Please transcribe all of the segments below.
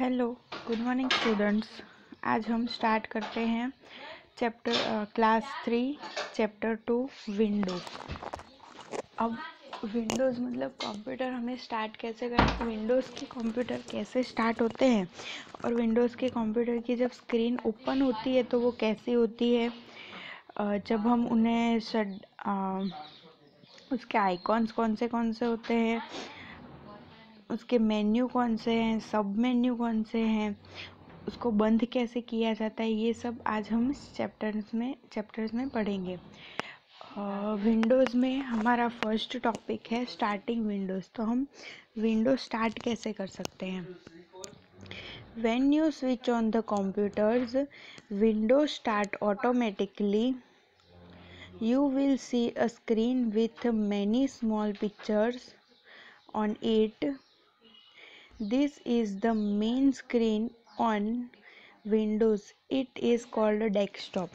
Hello good morning students आज हम start करते हैं chapter class three chapter two windows अब विंडोज़ मतलब कंप्यूटर हमें स्टार्ट कैसे करना विंडोज़ के कंप्यूटर कैसे स्टार्ट होते हैं और विंडोज़ के कंप्यूटर की जब स्क्रीन ओपन होती है तो वो कैसी होती है जब हम उन्हें शड उसके आइकॉन्स कौन से कौन से होते हैं उसके मेन्यू कौन से हैं सब मेन्यू कौन से हैं उसको बंद कैसे किया जाता है ये सब आज हम इस चैप्टर्स में चैप्टर्स में पढ़ेंगे विंडोज़ में हमारा फर्स्ट टॉपिक है स्टार्टिंग विंडोज़ तो हम विंडोज स्टार्ट कैसे कर सकते हैं when you switch on the computers window start automatically you will see a screen with many small pictures on at this is the main screen on windows it is called a desktop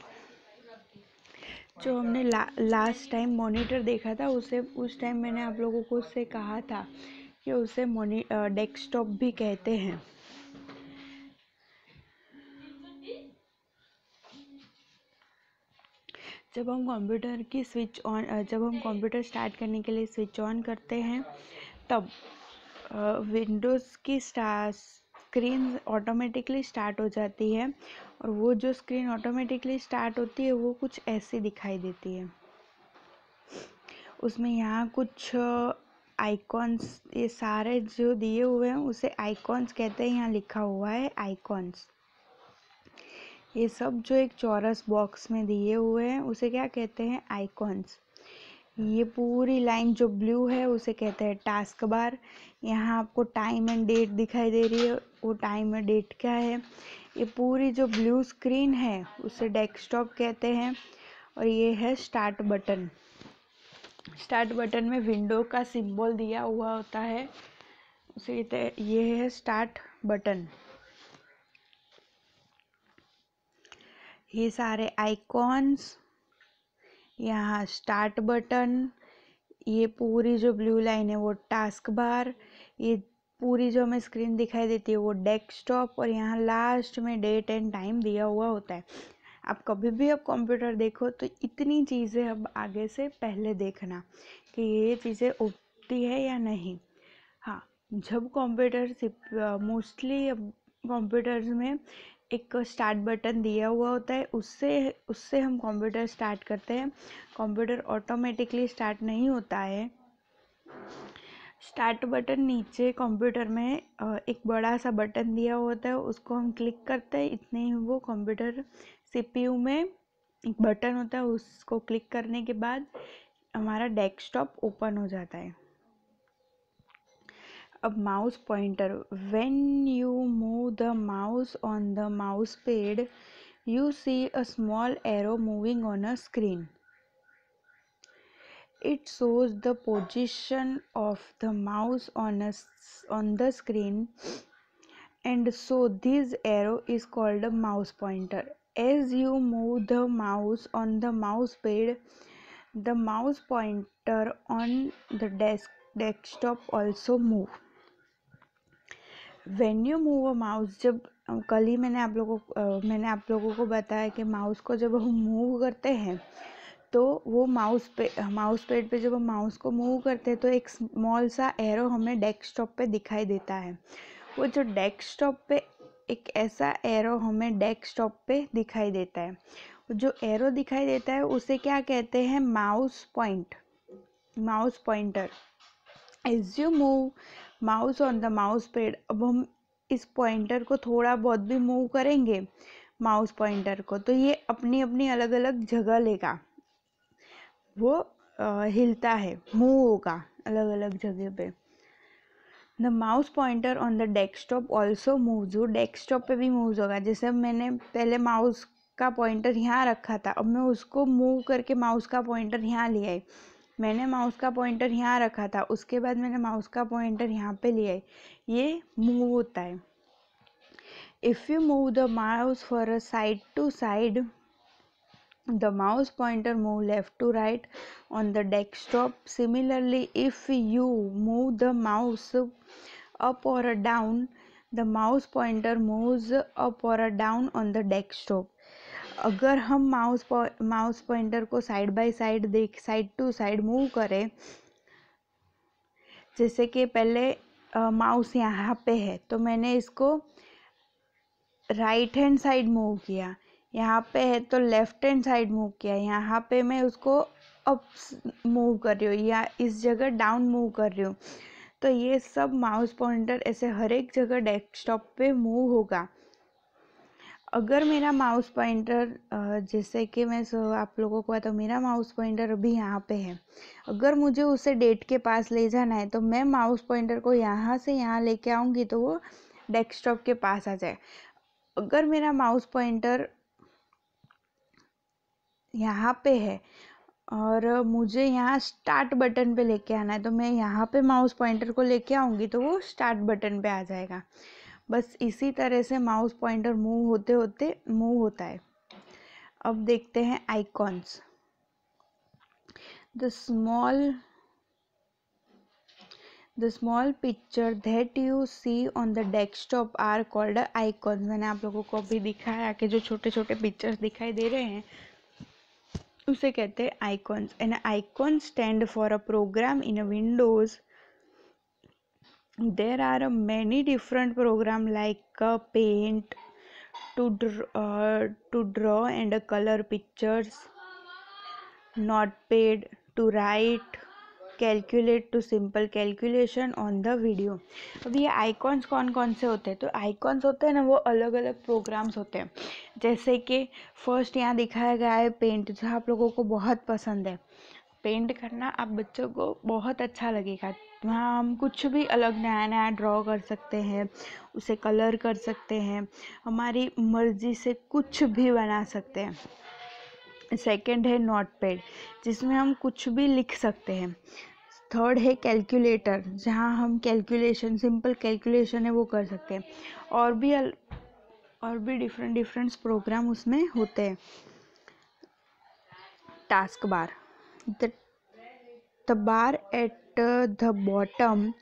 जो हमने ला, last time monitor देखा था उसे उस time मैंने आप लोगों को उससे कहा था कि उसे मोनी डेस्कटॉप भी कहते हैं जब हम कंप्यूटर की स्विच ऑन जब हम कंप्यूटर स्टार्ट करने के लिए स्विच ऑन करते हैं तब विंडोज़ की स्क्रीन ऑटोमेटिकली स्टार्ट हो जाती है और वो जो स्क्रीन ऑटोमेटिकली स्टार्ट होती है वो कुछ ऐसी दिखाई देती है उसमें यहाँ कुछ आइकॉन्स ये सारे जो दिए हुए हैं उसे आइकॉन्स कहते हैं यहाँ लिखा हुआ है आइकॉन्स ये सब जो एक चौरस बॉक्स में दिए हुए हैं उसे क्या कहते हैं आइकॉन्स ये पूरी लाइन जो ब्लू है उसे कहते हैं टास्क बार यहाँ आपको टाइम एंड डेट दिखाई दे रही है वो टाइम एंड डेट क्या है ये पूरी जो ब्लू स्क्रीन है उसे डेस्कटॉप कहते हैं और ये है स्टार्ट बटन स्टार्ट बटन में विंडो का सिंबल दिया हुआ होता है उसे कहते ये है स्टार्ट बटन ये सारे आइकॉन्स यहाँ स्टार्ट बटन ये पूरी जो ब्लू लाइन है वो टास्क बार ये पूरी जो हमें स्क्रीन दिखाई देती है वो डेस्कटॉप और यहाँ लास्ट में डेट एंड टाइम दिया हुआ होता है आप कभी भी अब कंप्यूटर देखो तो इतनी चीज़ें अब आगे से पहले देखना कि ये चीज़ें उठती है या नहीं हाँ जब कंप्यूटर मोस्टली कंप्यूटर्स में एक स्टार्ट बटन दिया हुआ होता है उससे उससे हम कंप्यूटर स्टार्ट करते हैं कंप्यूटर ऑटोमेटिकली स्टार्ट नहीं होता है स्टार्ट बटन नीचे कंप्यूटर में एक बड़ा सा बटन दिया होता है उसको हम क्लिक करते हैं इतने ही वो कंप्यूटर सीपीयू में एक बटन होता है उसको क्लिक करने के बाद हमारा डेस्कटॉप ओपन हो जाता है a mouse pointer when you move the mouse on the mouse pad you see a small arrow moving on a screen it shows the position of the mouse on a, on the screen and so this arrow is called a mouse pointer as you move the mouse on the mouse pad the mouse pointer on the desk desktop also move when you move a mouse जब कल ही मैंने आप लोगों uh, मैंने आप लोगों को बताया कि माउस को जब हम मूव करते हैं तो वो माउस पे माउस पेड पे जब हम माउस को मूव करते हैं तो एक स्मॉल सा एरो हमें डेस्कटॉप पे दिखाई देता है वो जो डेस्कटॉप पे एक ऐसा एरो हमें डेस्कटॉप पे दिखाई देता है जो एरो दिखाई देता है उसे क्या कहते हैं mouse point mouse pointer as you move mouse on the mouse pad अब हम इस पॉइंटर को थोड़ा बहुत भी मूव करेंगे माउस पॉइंटर को तो ये अपनी अपनी अलग अलग जगह लेगा वो आ, हिलता है मूव होगा अलग अलग जगह पे the mouse pointer on the desktop also move जो डेस्कटॉप पे भी मूव होगा जैसे मैंने पहले माउस का पॉइंटर यहाँ रखा था अब मैं उसको मूव करके माउस का पॉइंटर यहाँ ले आई मैंने माउस का पॉइंटर यहाँ रखा था उसके बाद मैंने माउस का पॉइंटर यहाँ पे लिया है ये मूव होता है if you move the mouse for a side to side the mouse pointer move left to right on the desktop similarly if you move the mouse up और a down the mouse pointer move up और a down on the desktop अगर हम mouse mouse pointer को side by side देख side to side move करें जैसे कि पहले माउस यहाँ पे है तो मैंने इसको राइट हैंड साइड मूव किया यहाँ पे है तो लेफ्ट हैंड साइड मूव किया यहाँ पे मैं उसको अप मूव कर रही हूँ या इस जगह डाउन मूव कर रही हूँ तो ये सब माउस पॉइंटर ऐसे हर एक जगह डेस्कटॉप पे मूव होगा अगर मेरा माउस पॉइंटर जैसे कि मैं आप लोगों को बताऊँ मेरा माउस पॉइंटर अभी यहाँ पे है अगर मुझे उसे डेट के पास ले जाना है तो मैं माउस पॉइंटर को यहाँ से यहाँ लेके आऊँगी तो वो डेस्कटॉप के पास आ जाए अगर मेरा माउस पॉइंटर यहाँ पे है और मुझे यहाँ स्टार्ट बटन पे लेके आना है तो मैं यहाँ पे माउस पॉइंटर को लेके आऊँगी तो वो स्टार्ट बटन पे आ जाएगा बस इसी तरह से माउस पॉइंटर मूव होते होते मूव होता है अब देखते हैं icons the small the small picture that you see on the desktop are called icons मैंने आप लोगों को अभी दिखाया कि जो छोटे छोटे पिक्चर्स दिखाई दे रहे हैं उसे कहते हैं icons and icon stand for a program in a windows there are many different program like paint to to to draw and a colour pictures pictures pad to write calculate to simple calculation on the video अब ये icons कौन कौन से होते हैं तो icons होते हैं ना वो अलग अलग प्रोग्राम्स होते हैं जैसे कि फर्स्ट यहाँ दिखाया गया है पेंट जो आप लोगों को बहुत पसंद है पेंट करना आप बच्चों को बहुत अच्छा लगेगा वहाँ हम कुछ भी अलग नया नया ड्रॉ कर सकते हैं उसे कलर कर सकते हैं हमारी मर्ज़ी से कुछ भी बना सकते हैं सेकंड है नोट पैड जिसमें हम कुछ भी लिख सकते हैं थर्ड है कैलकुलेटर जहाँ हम कैलकुलेशन सिंपल कैलकुलेशन है वो कर सकते हैं और भी अल, और भी डिफरेंट डिफरेंट प्रोग्राम उसमें होते हैं task bar the uh, the bar at the bottom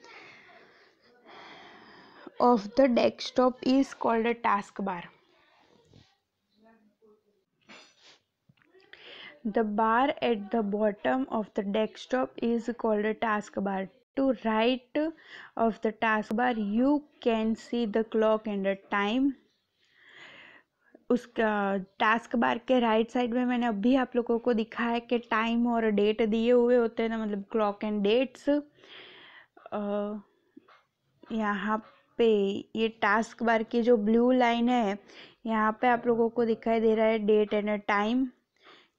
of the desktop is called a taskbar. The bar at the bottom of the desktop is called a taskbar. To right of the taskbar, you can see the clock and the time उसका task bar के right side में मैंने अभी आप लोगों को दिखा है कि टाइम और डेट दिए हुए होते हैं ना मतलब क्लॉक एंड डेट्स यहाँ पे ये टास्क बार की जो ब्लू लाइन है यहाँ पे आप लोगों को दिखाई दे रहा है डेट एंड टाइम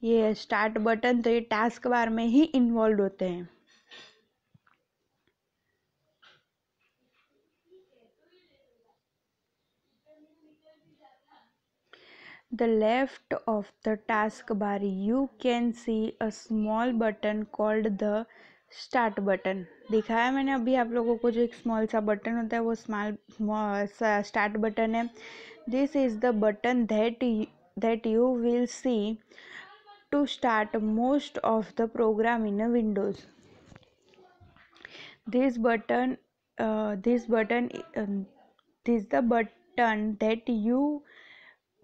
ये स्टार्ट बटन तो ये टास्क बार में ही इन्वॉल्व होते हैं the left of the taskbar you can see a small button called the start button देखा है मैंने अभी आप लोगों को जो एक स्मॉल सा बटन होता है वो स्मॉल स्टार्ट बटन है this is the button that that you will see to start most of the program in Windows this button uh, this button uh, this the button that you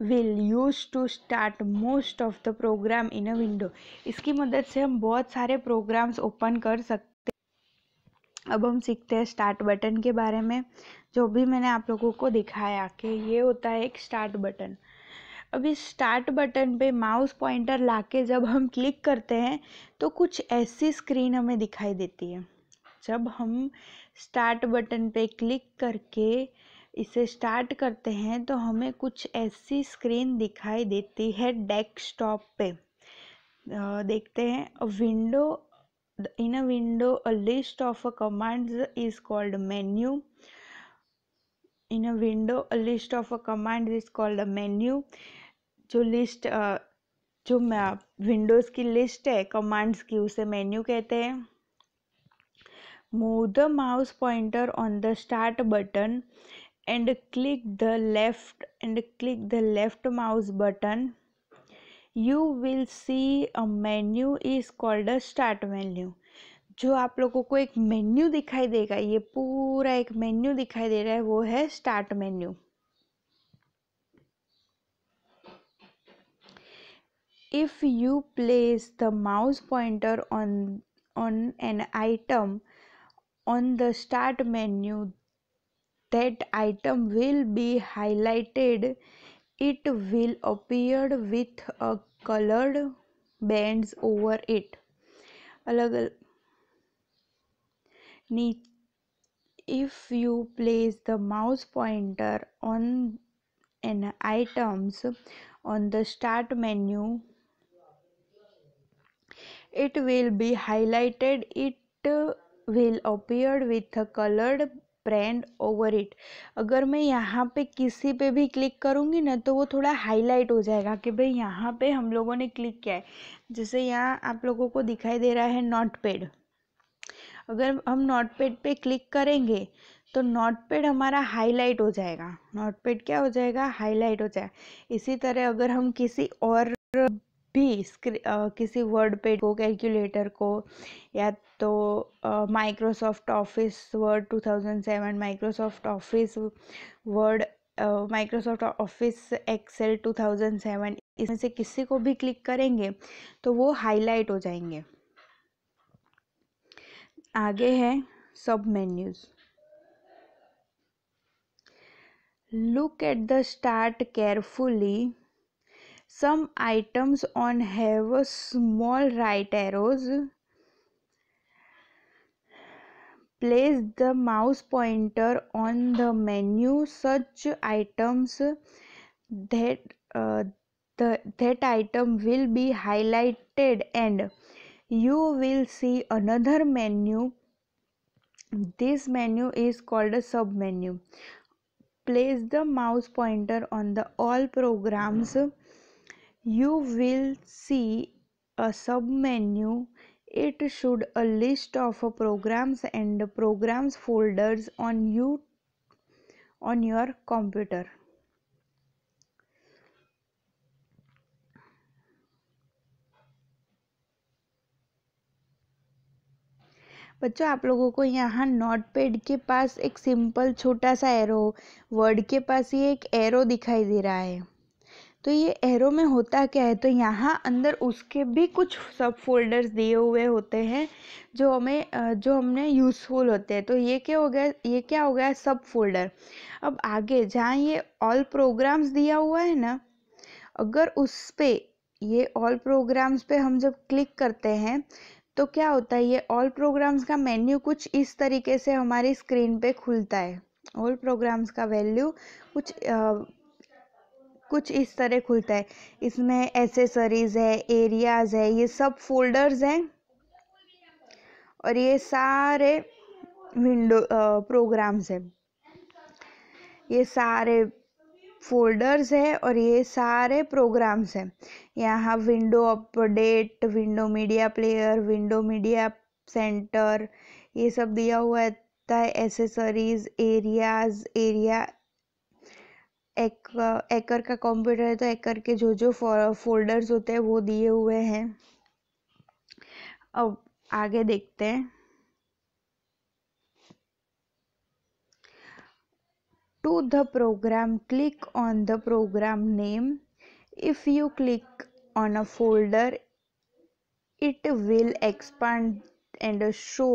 will use to start most of the program in a window इसकी मदद से हम बहुत सारे programmes open कर सकते अब हम सीखते हैं स्टार्ट बटन के बारे में जो भी मैंने आप लोगों को दिखाया कि ये होता है एक स्टार्ट बटन अब इस स्टार्ट बटन पे माउस पॉइंटर लाके जब हम क्लिक करते हैं तो कुछ ऐसी स्क्रीन हमें दिखाई देती है जब हम स्टार्ट बटन पे क्लिक करके इसे स्टार्ट करते हैं तो हमें कुछ ऐसी स्क्रीन दिखाई देती है डेस्कटॉप पे देखते हैं window in a window a list of a commands is called menu in a window a list of a command is called a menu जो लिस्ट जो विंडोज़ की लिस्ट है कमांड्स की उसे मेन्यू कहते हैं move the mouse pointer on the start button and click the left and click the left mouse button you will see a menu is called a start menu जो आप लोगों को एक मेन्यू दिखाई देगा ये पूरा एक मेन्यू दिखाई दे रहा है वो है start menu if you place the mouse pointer on on an item on the start menu that item will be highlighted it will appear with a colored bands over it अलग if you place the mouse pointer on an items on the start menu it will be highlighted it will appear with a colored spread over it अगर मैं यहाँ पे किसी पे भी click करूँगी ना तो वो थोड़ा हाईलाइट हो जाएगा कि भाई यहाँ पे हम लोगों ने क्लिक किया है जैसे यहाँ आप लोगों को दिखाई दे रहा है नॉट पेड अगर हम नॉट पेड पर क्लिक करेंगे तो नॉट पेड हमारा हाईलाइट हो जाएगा नॉट पेड क्या हो जाएगा हाईलाइट हो जाएगा इसी तरह अगर हम किसी और भी किसी वर्ड पे को कैलकुलेटर को या तो Microsoft Office Word 2007 Microsoft Office Word Microsoft Office Excel 2007 इसमें से किसी को भी क्लिक करेंगे तो वो हाईलाइट हो जाएंगे आगे है सब menus look at the start carefully Some items on have small right arrows. Place the mouse pointer on the menu. Such items that uh, the, that item will be highlighted and you will see another menu this menu is called a sub menu place the mouse pointer on the all programs you will see a sub menu it should a list of programs and programs folders on you on your computer बच्चों आप लोगों को यहाँ note pad के पास एक simple छोटा सा arrow word के पास ही एक एरो दिखाई दे रहा है तो ये एरो में होता क्या है तो यहाँ अंदर उसके भी कुछ सब फोल्डर्स दिए हुए होते हैं जो हमें जो हमने यूज़फुल होते हैं तो ये क्या हो गया ये क्या हो गया सब फोल्डर अब आगे जहाँ ये ऑल प्रोग्राम्स दिया हुआ है ना अगर उस पर ये ऑल प्रोग्राम्स पे हम जब क्लिक करते हैं तो क्या होता है ये ऑल प्रोग्राम्स का मेन्यू कुछ इस तरीके से हमारी स्क्रीन पर खुलता है ऑल प्रोग्राम्स का वैल्यू कुछ कुछ इस तरह खुलता है इसमें एसेसरीज़ है एरियाज़ है ये सब फोल्डर्स हैं और ये सारे विंडो प्रोग्राम्स हैं ये सारे फोल्डर्स है और ये सारे प्रोग्राम्स हैं यहाँ window update window media player window media center ये सब दिया हुआ है एसेसरीज एरियाज एरिया एक एकर का कंप्यूटर है तो एकर के जो जो फोल्डर्स होते हैं वो दिए हुए हैं अब आगे देखते हैं to the program click on the program name if you click on a folder it will expand and show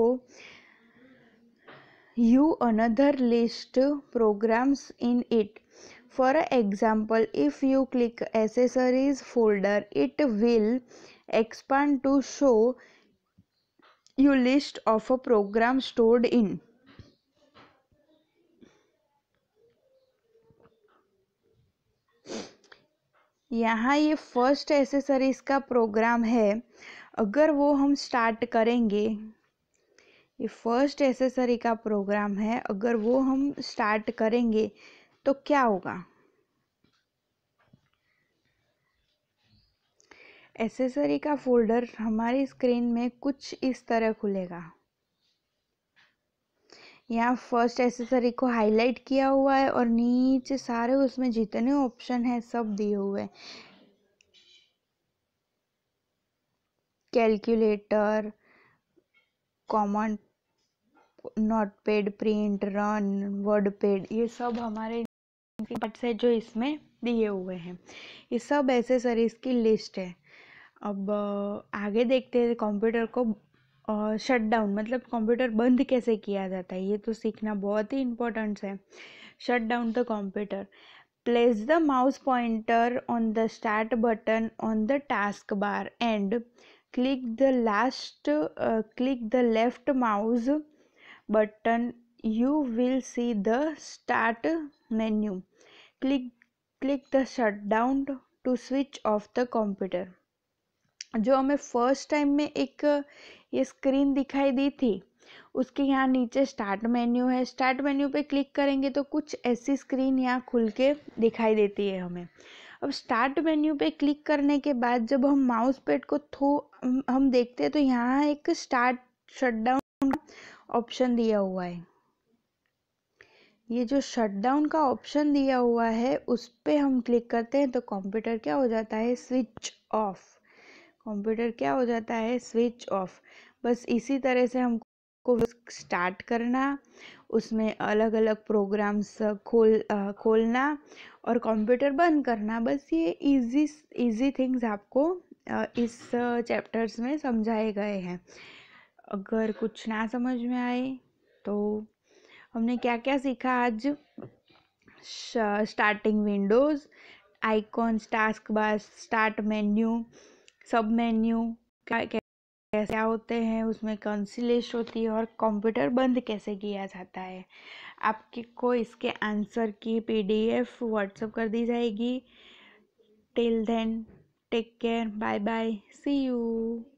you another list programs in it For example, if you click accessories folder, it will expand to show you list of a program stored in. यहाँ ये first accessories का programme है अगर वो हम start करेंगे ये first accessory का प्रोग्राम है अगर वो हम स्टार्ट करेंगे तो क्या होगा एसेसरी का फोल्डर हमारी स्क्रीन में कुछ इस तरह खुलेगा यहाँ फर्स्ट एसेसरी को हाईलाइट किया हुआ है और नीचे सारे उसमें जितने ऑप्शन हैं सब दिए हुए हैं calculator common pad print run word pad ये सब हमारे से जो इसमें दिए हुए हैं ये सब एसेसरीज़ की लिस्ट है अब आगे देखते हैं कंप्यूटर को शट डाउन मतलब कंप्यूटर बंद कैसे किया जाता है ये तो सीखना बहुत ही इम्पोर्टेंट है shut down the computer place the mouse pointer on the start button on the task bar and click the last click the left mouse button you will see the start menu. Click, click the shutdown to switch off the computer. जो हमें first time में एक ये screen दिखाई दी थी उसके यहाँ नीचे स्टार्ट मेन्यू है स्टार्ट मेन्यू पे क्लिक करेंगे तो कुछ ऐसी स्क्रीन यहाँ खुल के दिखाई देती है हमें अब स्टार्ट मेन्यू पे क्लिक करने के बाद जब हम माउस पैड को थो हम देखते हैं तो यहाँ एक स्टार्ट शटडाउन ऑप्शन दिया हुआ है ये जो शटडाउन का ऑप्शन दिया हुआ है उस पर हम क्लिक करते हैं तो कंप्यूटर क्या हो जाता है स्विच ऑफ कंप्यूटर क्या हो जाता है स्विच ऑफ बस इसी तरह से हमको स्टार्ट करना उसमें अलग अलग प्रोग्राम्स खोल आ, खोलना और कंप्यूटर बंद करना बस ये इजी इजी थिंग्स आपको इस चैप्टर्स में समझाए गए हैं अगर कुछ ना समझ में आए तो हमने क्या क्या सीखा आज starting Windows icons task bar start menu submenu कैसे होते हैं उसमें कौन सी लिस्ट होती है और कंप्यूटर बंद कैसे किया जाता है आपके को इसके आंसर की पीडीएफ व्हाट्सअप कर दी जाएगी till then take care bye bye see you